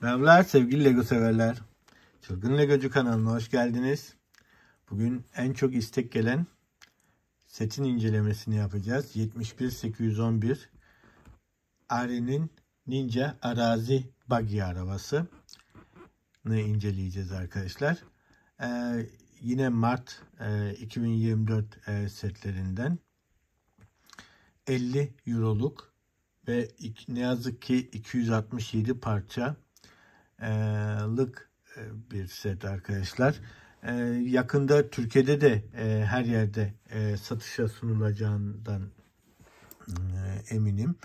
Merhabalar sevgili Lego severler. Çılgın Legocu kanalına hoş geldiniz. Bugün en çok istek gelen setin incelemesini yapacağız. 71811 Ari'nin Ninja Arazi Buggy arabası ne inceleyeceğiz arkadaşlar. Ee, yine Mart e, 2024 e, setlerinden 50 Euro'luk ve ne yazık ki 267 parça lık bir set arkadaşlar. Yakında Türkiye'de de her yerde satışa sunulacağından eminim.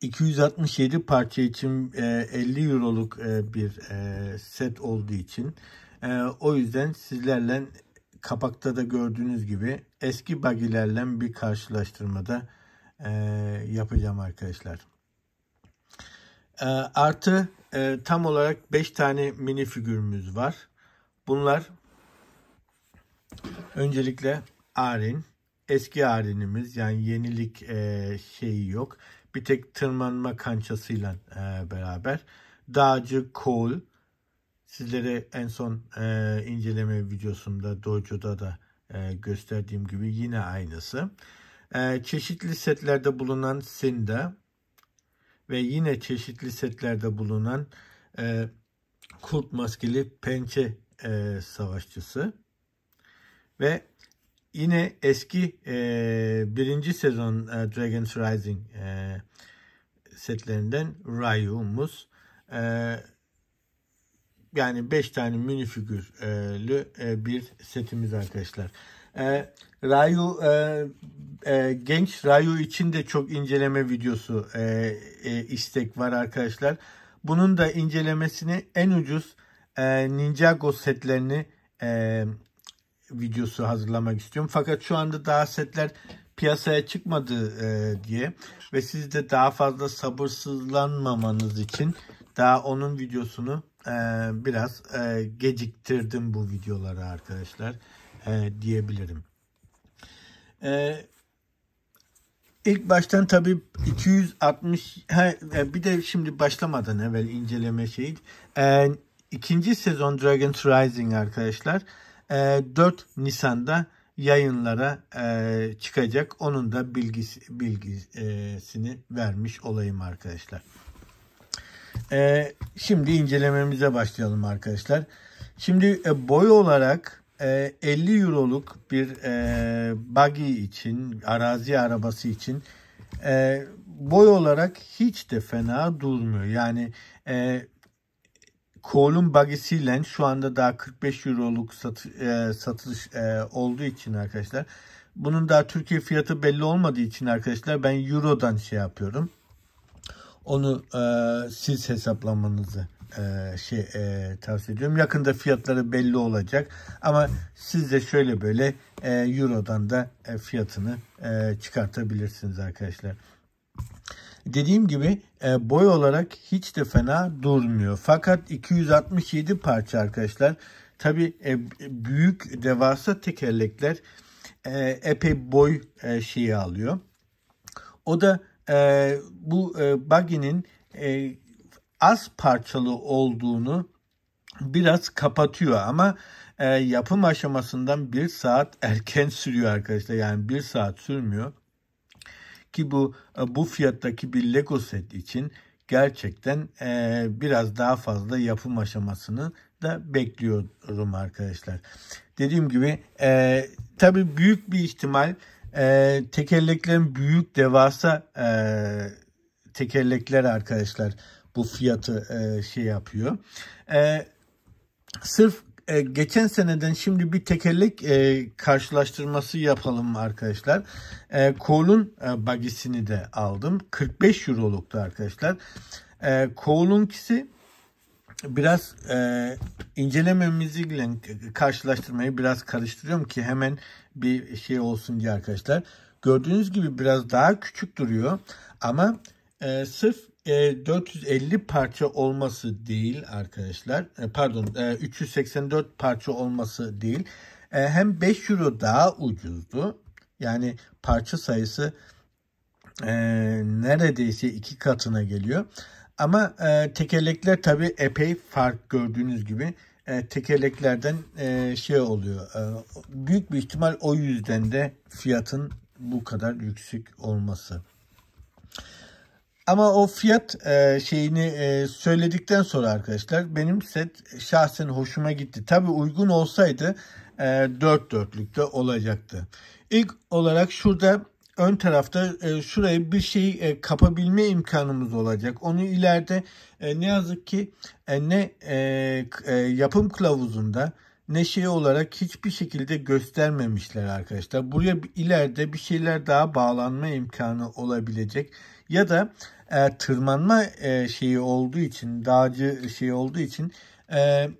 267 parça için 50 euroluk bir set olduğu için o yüzden sizlerle kapakta da gördüğünüz gibi eski bagilerle bir karşılaştırmada yapacağım arkadaşlar. Ee, artı e, tam olarak 5 tane mini figürümüz var. Bunlar öncelikle Arin. Eski Arin'imiz yani yenilik e, şeyi yok. Bir tek tırmanma kançasıyla e, beraber. Dağcı Cole. Sizlere en son e, inceleme videosunda Dojo'da da e, gösterdiğim gibi yine aynısı. E, çeşitli setlerde bulunan Sinda ve yine çeşitli setlerde bulunan e, kurt maskeli pençe e, savaşçısı ve yine eski e, birinci sezon e, Dragon's Rising e, setlerinden Ryu'muz. E, yani 5 tane minifigürlü e, bir setimiz arkadaşlar. E, Rayu e, e, genç Rayu için de çok inceleme videosu e, e, istek var arkadaşlar. Bunun da incelemesini en ucuz e, Ninjago setlerini e, videosu hazırlamak istiyorum. Fakat şu anda daha setler piyasaya çıkmadı e, diye ve siz de daha fazla sabırsızlanmamanız için daha onun videosunu e, biraz e, geciktirdim bu videoları arkadaşlar e, diyebilirim. E, ilk baştan tabii 260 ha, e, bir de şimdi başlamadan evvel inceleme şeyi. E, ikinci sezon Dragon Rising arkadaşlar. E, ee, 4 Nisan'da yayınlara e, çıkacak. Onun da bilgisi, bilgisini vermiş olayım arkadaşlar. E, şimdi incelememize başlayalım arkadaşlar. Şimdi e, boy olarak 50 ee, euroluk bir e, buggy için, arazi arabası için e, boy olarak hiç de fena durmuyor. Yani e, Cole'un bagisiyle şu anda daha 45 euroluk satı, e, satış e, olduğu için arkadaşlar. Bunun daha Türkiye fiyatı belli olmadığı için arkadaşlar ben Euro'dan şey yapıyorum. Onu e, siz hesaplamanızı e, şey e, tavsiye ediyorum. Yakında fiyatları belli olacak. Ama siz de şöyle böyle e, Euro'dan da e, fiyatını e, çıkartabilirsiniz arkadaşlar. Dediğim gibi e, boy olarak hiç de fena durmuyor. Fakat 267 parça arkadaşlar. Tabi e, büyük devasa tekerlekler e, epey boy e, şeyi alıyor. O da e, bu e, buggy'nin e, az parçalı olduğunu biraz kapatıyor ama e, yapım aşamasından bir saat erken sürüyor arkadaşlar. Yani bir saat sürmüyor. Ki bu e, bu fiyattaki bir Lego set için gerçekten e, biraz daha fazla yapım aşamasını da bekliyorum arkadaşlar. Dediğim gibi e, tabii büyük bir ihtimal e, tekerleklerin büyük devasa e, tekerlekler arkadaşlar bu fiyatı e, şey yapıyor. E, sırf e, geçen seneden şimdi bir tekerlek e, karşılaştırması yapalım arkadaşlar. E, Cole'un e, bagisini de aldım. 45 Euro'luktu arkadaşlar. E, Cole'unkisi biraz e, incelememizle karşılaştırmayı biraz karıştırıyorum ki hemen bir şey olsun diye arkadaşlar. Gördüğünüz gibi biraz daha küçük duruyor ama e, sırf 450 e, parça olması değil arkadaşlar. E, pardon 384 e, parça olması değil. hem 5 euro daha ucuzdu. Yani parça sayısı neredeyse iki katına geliyor. Ama tekerlekler tabi epey fark gördüğünüz gibi tekerleklerden şey oluyor. büyük bir ihtimal o yüzden de fiyatın bu kadar yüksek olması. Ama o fiyat e, şeyini e, söyledikten sonra arkadaşlar benim set şahsen hoşuma gitti. Tabi uygun olsaydı e, 4 dörtlükte olacaktı. İlk olarak şurada ön tarafta e, şurayı bir şey e, kapabilme imkanımız olacak. Onu ileride e, ne yazık ki e, ne e, e, yapım kılavuzunda ne şey olarak hiçbir şekilde göstermemişler arkadaşlar. Buraya ileride bir şeyler daha bağlanma imkanı olabilecek ya da e, tırmanma e, şeyi olduğu için dağcı şeyi olduğu için e,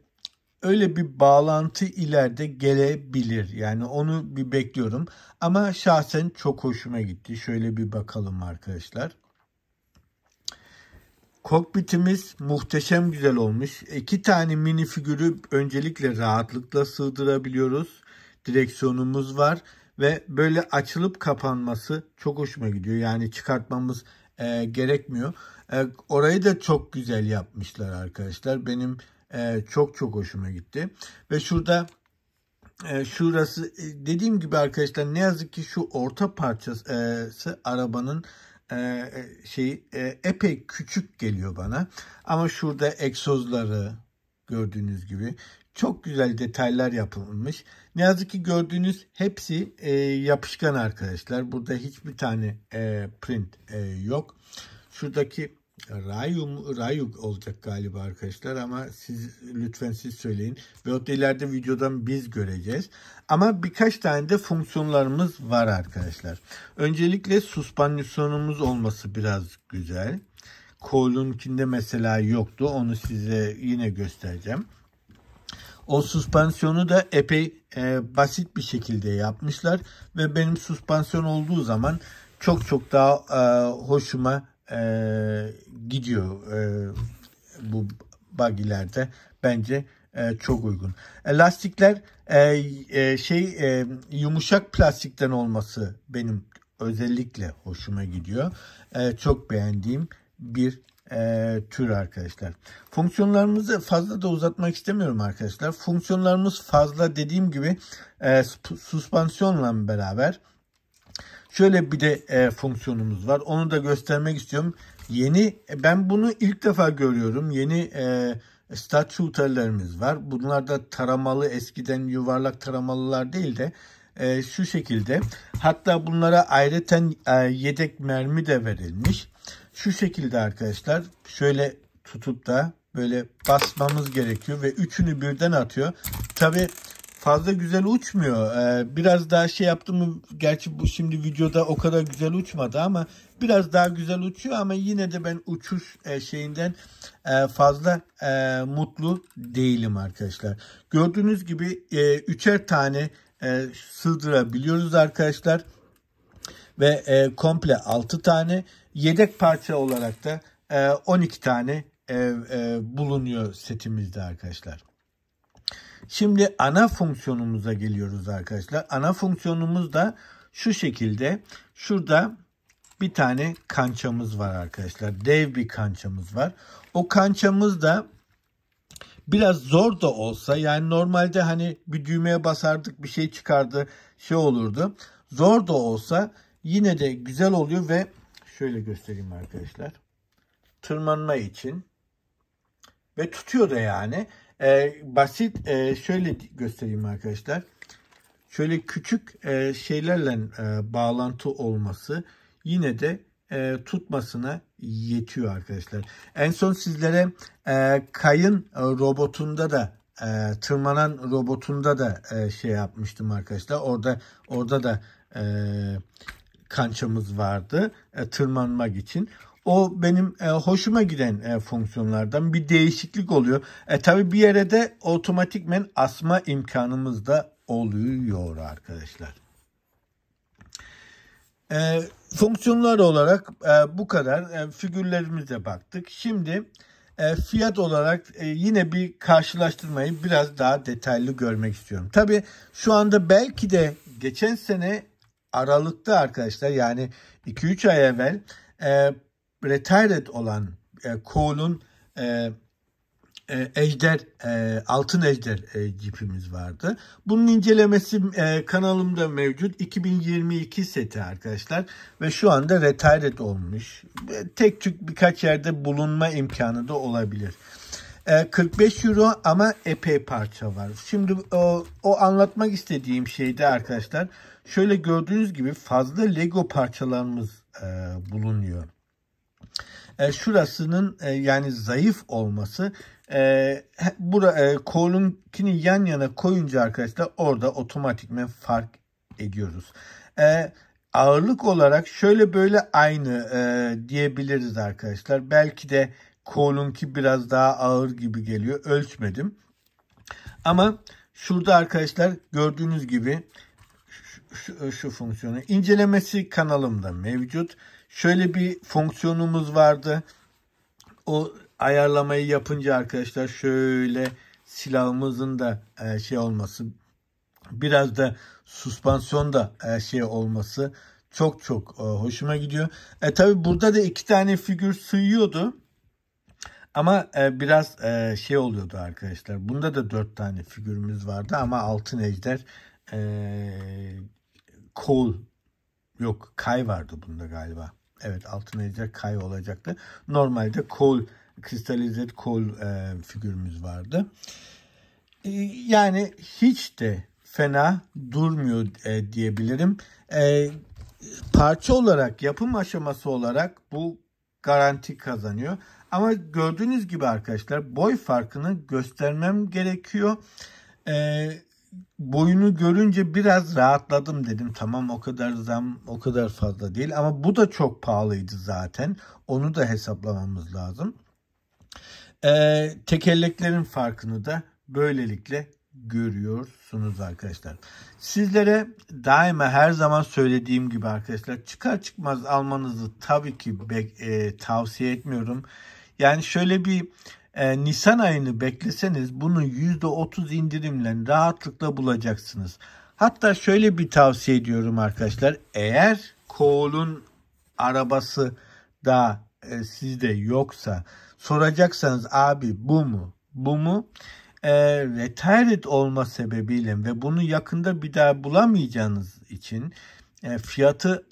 öyle bir bağlantı ileride gelebilir. Yani onu bir bekliyorum. Ama şahsen çok hoşuma gitti. Şöyle bir bakalım arkadaşlar. Kokpitimiz muhteşem güzel olmuş. İki tane mini figürü öncelikle rahatlıkla sığdırabiliyoruz. Direksiyonumuz var ve böyle açılıp kapanması çok hoşuma gidiyor. Yani çıkartmamız e, gerekmiyor. E, orayı da çok güzel yapmışlar arkadaşlar. Benim e, çok çok hoşuma gitti. Ve şurada e, şurası e, dediğim gibi arkadaşlar ne yazık ki şu orta parçası e, arabanın e, şey e, epey küçük geliyor bana. Ama şurada egzozları gördüğünüz gibi çok güzel detaylar yapılmış. Ne yazık ki gördüğünüz hepsi e, yapışkan arkadaşlar. Burada hiçbir tane e, print e, yok. Şuradaki Rayum, Rayuk olacak galiba arkadaşlar ama siz lütfen siz söyleyin. Ve o ileride videodan biz göreceğiz. Ama birkaç tane de fonksiyonlarımız var arkadaşlar. Öncelikle suspansiyonumuz olması biraz güzel. Kol'unkinde mesela yoktu. Onu size yine göstereceğim. O süspansiyonu da epey e, basit bir şekilde yapmışlar ve benim süspansiyon olduğu zaman çok çok daha e, hoşuma e, gidiyor e, bu bagilerde. Bence e, çok uygun. E, lastikler e, e, şey e, yumuşak plastikten olması benim özellikle hoşuma gidiyor. E, çok beğendiğim bir e, tür arkadaşlar. Fonksiyonlarımızı fazla da uzatmak istemiyorum arkadaşlar. Fonksiyonlarımız fazla dediğim gibi e, suspansiyonla beraber şöyle bir de e, fonksiyonumuz var. Onu da göstermek istiyorum. Yeni e, ben bunu ilk defa görüyorum. Yeni e, stat shooter'larımız var. Bunlar da taramalı eskiden yuvarlak taramalılar değil de e, şu şekilde. Hatta bunlara ayrıca e, yedek mermi de verilmiş şu şekilde arkadaşlar şöyle tutup da böyle basmamız gerekiyor ve üçünü birden atıyor. Tabi fazla güzel uçmuyor. Ee, biraz daha şey yaptım mı gerçi bu şimdi videoda o kadar güzel uçmadı ama biraz daha güzel uçuyor ama yine de ben uçuş e, şeyinden e, fazla e, mutlu değilim arkadaşlar. Gördüğünüz gibi e, üçer tane e, sığdırabiliyoruz arkadaşlar ve e, komple 6 tane Yedek parça olarak da 12 e, tane e, bulunuyor setimizde arkadaşlar. Şimdi ana fonksiyonumuza geliyoruz arkadaşlar. Ana fonksiyonumuz da şu şekilde. Şurada bir tane kançamız var arkadaşlar. Dev bir kançamız var. O kançamız da biraz zor da olsa yani normalde hani bir düğmeye basardık bir şey çıkardı şey olurdu. Zor da olsa yine de güzel oluyor ve Şöyle göstereyim arkadaşlar. Tırmanma için. Ve tutuyor da yani. E, basit e, şöyle göstereyim arkadaşlar. Şöyle küçük e, şeylerle e, bağlantı olması yine de e, tutmasına yetiyor arkadaşlar. En son sizlere e, kayın robotunda da e, tırmanan robotunda da e, şey yapmıştım arkadaşlar. Orada orada da e, kançamız vardı e, tırmanmak için. O benim e, hoşuma giden e, fonksiyonlardan bir değişiklik oluyor. E tabi bir yere de otomatikmen asma imkanımız da oluyor arkadaşlar. E, fonksiyonlar olarak e, bu kadar e, figürlerimize baktık. Şimdi e, fiyat olarak e, yine bir karşılaştırmayı biraz daha detaylı görmek istiyorum. Tabi şu anda belki de geçen sene Aralık'ta arkadaşlar yani 2-3 ay evvel e, retired olan e, Cool'un e, e, ejder, e, altın ejder e, cipimiz vardı. Bunun incelemesi e, kanalımda mevcut. 2022 seti arkadaşlar ve şu anda retired olmuş. E, tek tük birkaç yerde bulunma imkanı da olabilir. E, 45 euro ama epey parça var. Şimdi o, o anlatmak istediğim şeyde arkadaşlar Şöyle gördüğünüz gibi fazla Lego parçalarımız e, bulunuyor. E, şurasının e, yani zayıf olması e, bura, e, kolunkini yan yana koyunca arkadaşlar orada otomatikmen fark ediyoruz. E, ağırlık olarak şöyle böyle aynı e, diyebiliriz arkadaşlar. Belki de kolunki biraz daha ağır gibi geliyor. Ölçmedim. Ama şurada arkadaşlar gördüğünüz gibi şu, şu fonksiyonu incelemesi kanalımda mevcut. Şöyle bir fonksiyonumuz vardı. O ayarlamayı yapınca arkadaşlar şöyle silahımızın da e, şey olması biraz da suspansiyon da e, şey olması çok çok e, hoşuma gidiyor. E tabi burada da iki tane figür sığıyordu. Ama e, biraz e, şey oluyordu arkadaşlar. Bunda da dört tane figürümüz vardı ama altın ejder e, Kol yok Kay vardı bunda galiba. Evet altına edecek Kay olacaktı. Normalde kol kristalizet kol e, figürümüz vardı. E, yani hiç de fena durmuyor e, diyebilirim. E, parça olarak yapım aşaması olarak bu garanti kazanıyor. Ama gördüğünüz gibi arkadaşlar boy farkını göstermem gerekiyor. Eee boyunu görünce biraz rahatladım dedim. Tamam o kadar zam o kadar fazla değil ama bu da çok pahalıydı zaten. Onu da hesaplamamız lazım. Ee, tekerleklerin farkını da böylelikle görüyorsunuz arkadaşlar. Sizlere daima her zaman söylediğim gibi arkadaşlar çıkar çıkmaz almanızı tabii ki e, tavsiye etmiyorum. Yani şöyle bir e, Nisan ayını bekleseniz bunun %30 indirimle rahatlıkla bulacaksınız. Hatta şöyle bir tavsiye ediyorum arkadaşlar. Eğer Koğul'un arabası da e, sizde yoksa soracaksanız abi bu mu? Bu mu? E, retired olma sebebiyle ve bunu yakında bir daha bulamayacağınız için e, fiyatı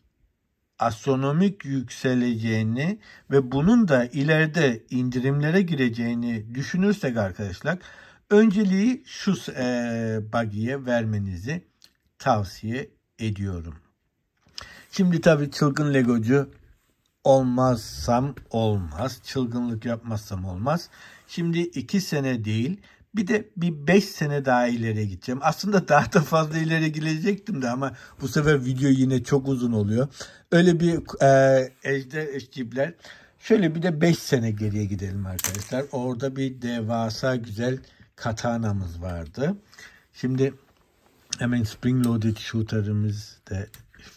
astronomik yükseleceğini ve bunun da ileride indirimlere gireceğini düşünürsek arkadaşlar önceliği şu e, bagiye vermenizi tavsiye ediyorum. Şimdi tabii çılgın legocu olmazsam olmaz. Çılgınlık yapmazsam olmaz. Şimdi iki sene değil bir de bir 5 sene daha ileriye gideceğim. Aslında daha da fazla ileriye gidecektim de ama bu sefer video yine çok uzun oluyor. Öyle bir e, ejder eşcibler. Şöyle bir de 5 sene geriye gidelim arkadaşlar. Orada bir devasa güzel katanamız vardı. Şimdi hemen spring loaded shooter'ımız da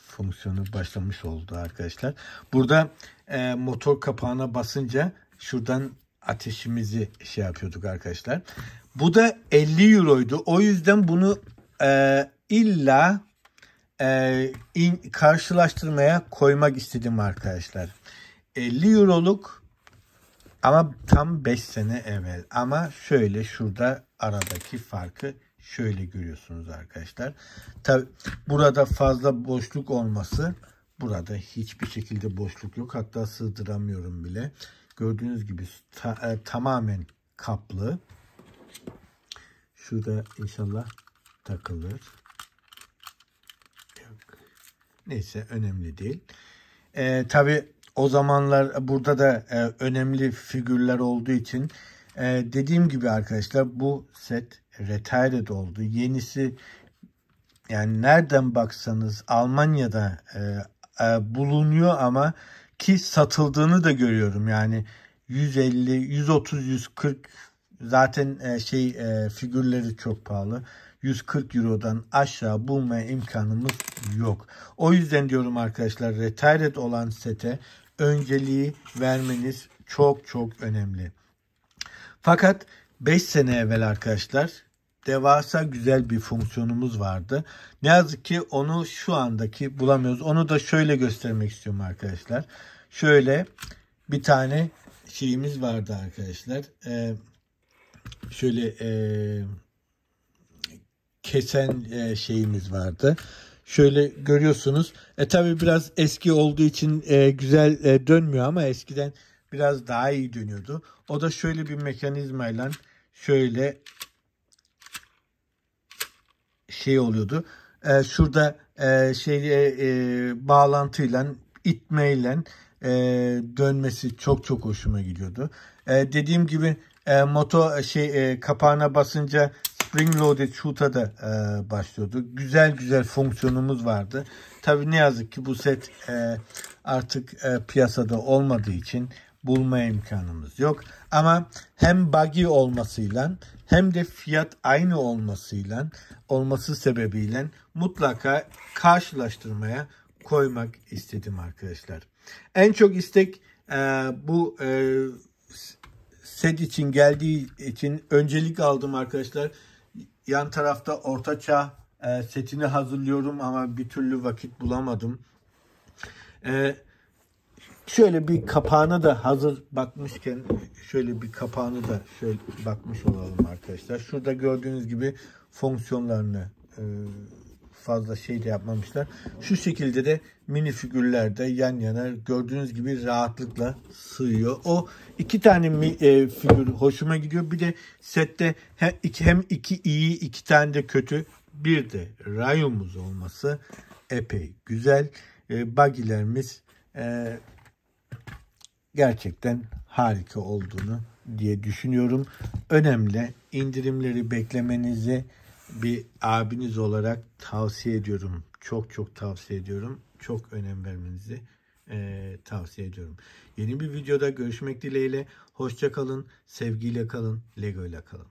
fonksiyonu başlamış oldu arkadaşlar. Burada e, motor kapağına basınca şuradan ateşimizi şey yapıyorduk arkadaşlar. Bu da 50 euroydu. O yüzden bunu e, illa e, in, karşılaştırmaya koymak istedim arkadaşlar. 50 euroluk ama tam 5 sene evvel. Ama şöyle şurada aradaki farkı şöyle görüyorsunuz arkadaşlar. Tabi burada fazla boşluk olması burada hiçbir şekilde boşluk yok. Hatta sığdıramıyorum bile. Gördüğünüz gibi ta, e, tamamen kaplı. Şurada inşallah takılır. Yok. Neyse önemli değil. E, Tabi o zamanlar burada da e, önemli figürler olduğu için e, dediğim gibi arkadaşlar bu set retired oldu. Yenisi yani nereden baksanız Almanya'da e, e, bulunuyor ama ki satıldığını da görüyorum. Yani 150, 130, 140 zaten e, şey e, figürleri çok pahalı. 140 Euro'dan aşağı bulma imkanımız yok. O yüzden diyorum arkadaşlar retired olan sete önceliği vermeniz çok çok önemli. Fakat 5 sene evvel arkadaşlar devasa güzel bir fonksiyonumuz vardı. Ne yazık ki onu şu andaki bulamıyoruz. Onu da şöyle göstermek istiyorum arkadaşlar. Şöyle bir tane şeyimiz vardı arkadaşlar. Ee, şöyle e, kesen e, şeyimiz vardı. Şöyle görüyorsunuz. E tabi biraz eski olduğu için e, güzel e, dönmüyor ama eskiden biraz daha iyi dönüyordu. O da şöyle bir mekanizmayla şöyle şey oluyordu. E, şurada e, şey e, bağlantıyla itmeyle e, dönmesi çok çok hoşuma gidiyordu. E, dediğim gibi e, moto e, şey e, kapağına basınca spring loaded shoot'a da e, başlıyordu. Güzel güzel fonksiyonumuz vardı. Tabi ne yazık ki bu set e, artık e, piyasada olmadığı için bulma imkanımız yok. Ama hem buggy olmasıyla hem de fiyat aynı olmasıyla olması sebebiyle mutlaka karşılaştırmaya koymak istedim arkadaşlar. En çok istek e, bu e, set için geldiği için öncelik aldım arkadaşlar. Yan tarafta ortaçağ e, setini hazırlıyorum ama bir türlü vakit bulamadım. Evet Şöyle bir kapağına da hazır bakmışken şöyle bir kapağını da şöyle bakmış olalım arkadaşlar. Şurada gördüğünüz gibi fonksiyonlarını e, fazla şey de yapmamışlar. Şu şekilde de mini figürler de yan yana gördüğünüz gibi rahatlıkla sığıyor. O iki tane mi, e, figür hoşuma gidiyor. Bir de sette hem iki, hem iki iyi iki tane de kötü bir de rayomuz olması epey güzel. E, bagilerimiz e, gerçekten harika olduğunu diye düşünüyorum. Önemli indirimleri beklemenizi bir abiniz olarak tavsiye ediyorum. Çok çok tavsiye ediyorum. Çok önem vermenizi e, tavsiye ediyorum. Yeni bir videoda görüşmek dileğiyle. Hoşça kalın, sevgiyle kalın, Lego ile kalın.